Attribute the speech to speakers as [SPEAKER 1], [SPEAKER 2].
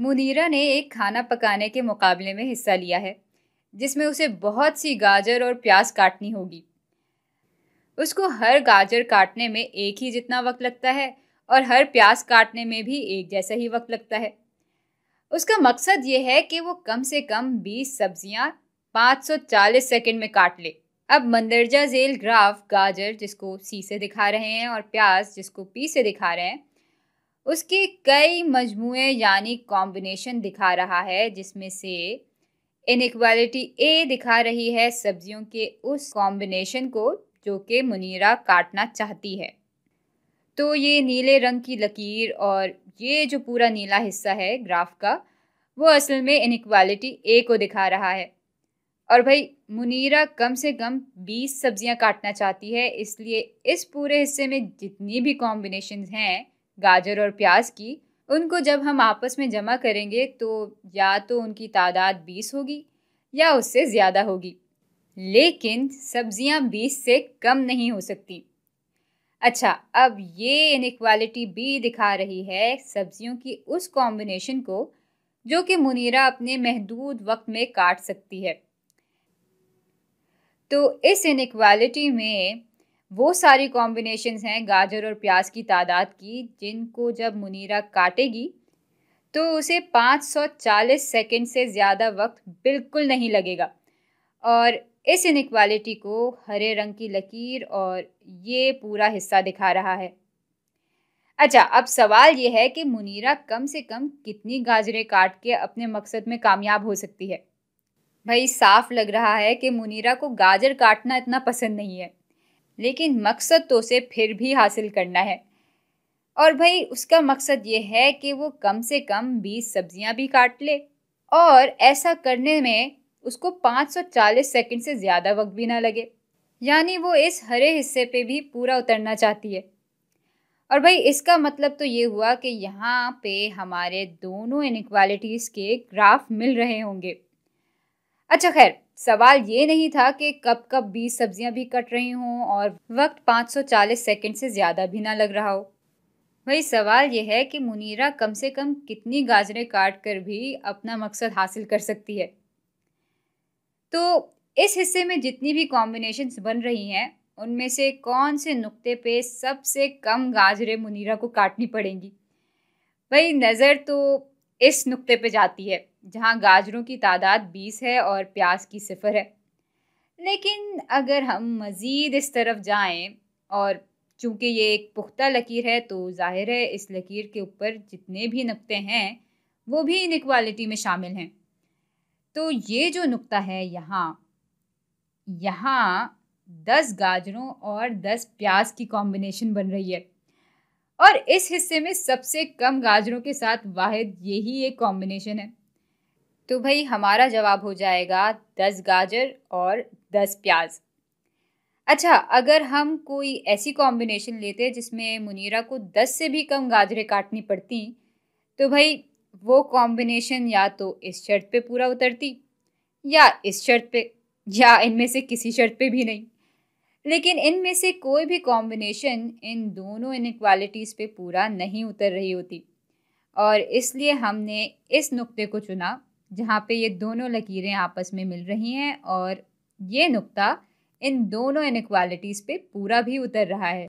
[SPEAKER 1] मुनीरा ने एक खाना पकाने के मुकाबले में हिस्सा लिया है जिसमें उसे बहुत सी गाजर और प्याज काटनी होगी उसको हर गाजर काटने में एक ही जितना वक्त लगता है और हर प्याज काटने में भी एक जैसा ही वक्त लगता है उसका मकसद ये है कि वो कम से कम 20 सब्जियां 540 सेकंड में काट ले अब मंदरजा जेल ग्राफ गाजर जिसको सी से दिखा रहे हैं और प्याज जिसको पी से दिखा रहे हैं उसके कई मजमू यानी कॉम्बिनेशन दिखा रहा है जिसमें से इनक्वालिटी ए दिखा रही है सब्जियों के उस कॉम्बिनेशन को जो कि मुनीरा काटना चाहती है तो ये नीले रंग की लकीर और ये जो पूरा नीला हिस्सा है ग्राफ का वो असल में इनक्वालिटी ए को दिखा रहा है और भाई मुनीरा कम से कम 20 सब्जियां काटना चाहती है इसलिए इस पूरे हिस्से में जितनी भी कॉम्बिनेशन हैं गाजर और प्याज की उनको जब हम आपस में जमा करेंगे तो या तो उनकी तादाद बीस होगी या उससे ज़्यादा होगी लेकिन सब्जियां बीस से कम नहीं हो सकती अच्छा अब ये इनक्वालिटी भी दिखा रही है सब्जियों की उस कॉम्बिनेशन को जो कि मुनीरा अपने महदूद वक्त में काट सकती है तो इस इनक्वालिटी में वो सारी कॉम्बिनेशन हैं गाजर और प्याज की तादाद की जिनको जब मुनीरा काटेगी तो उसे 540 सेकंड से ज़्यादा वक्त बिल्कुल नहीं लगेगा और इस इनक्वालिटी को हरे रंग की लकीर और ये पूरा हिस्सा दिखा रहा है अच्छा अब सवाल ये है कि मुनीरा कम से कम कितनी गाजरें काट के अपने मकसद में कामयाब हो सकती है भाई साफ लग रहा है कि मुनीरा को गाजर काटना इतना पसंद नहीं है लेकिन मकसद तो उसे फिर भी हासिल करना है और भाई उसका मकसद ये है कि वो कम से कम बीस सब्जियां भी काट ले और ऐसा करने में उसको 540 सेकंड से ज़्यादा वक्त भी ना लगे यानी वो इस हरे हिस्से पे भी पूरा उतरना चाहती है और भाई इसका मतलब तो ये हुआ कि यहाँ पे हमारे दोनों इनक्वालिटीज़ के ग्राफ मिल रहे होंगे अच्छा खैर सवाल ये नहीं था कि कब कब बीस सब्जियां भी कट रही हों और वक्त 540 सेकंड से ज़्यादा भी ना लग रहा हो वही सवाल यह है कि मुनीरा कम से कम कितनी गाजरें काट कर भी अपना मकसद हासिल कर सकती है तो इस हिस्से में जितनी भी कॉम्बिनेशंस बन रही हैं उनमें से कौन से नुक्ते पे सबसे कम गाजरें मुनीरा को काटनी पड़ेंगी वही नज़र तो इस नुक्ते पे जाती है जहाँ गाजरों की तादाद बीस है और प्याज की सिफर है लेकिन अगर हम मज़ीद इस तरफ जाएं और चूँकि ये एक पुख्ता लकीर है तो ज़ाहिर है इस लकीर के ऊपर जितने भी नुक्ते हैं वो भी इन में शामिल हैं तो ये जो नुक्ता है यहाँ यहाँ दस गाजरों और दस प्याज की कॉम्बिनेशन बन रही है और इस हिस्से में सबसे कम गाजरों के साथ वाहिद यही एक कॉम्बिनेशन है तो भाई हमारा जवाब हो जाएगा दस गाजर और दस प्याज अच्छा अगर हम कोई ऐसी कॉम्बिनेशन लेते जिसमें मुनीरा को दस से भी कम गाजरें काटनी पड़ती तो भाई वो कॉम्बिनेशन या तो इस शर्त पे पूरा उतरती या इस शर्त पे या इनमें से किसी शर्त पे भी नहीं लेकिन इनमें से कोई भी कॉम्बिनेशन इन दोनों इनक्वालिटीज़ पे पूरा नहीं उतर रही होती और इसलिए हमने इस नुक्ते को चुना जहाँ पे ये दोनों लकीरें आपस में मिल रही हैं और ये नुक्ता इन दोनों इनक्वालिटीज़ पे पूरा भी उतर रहा है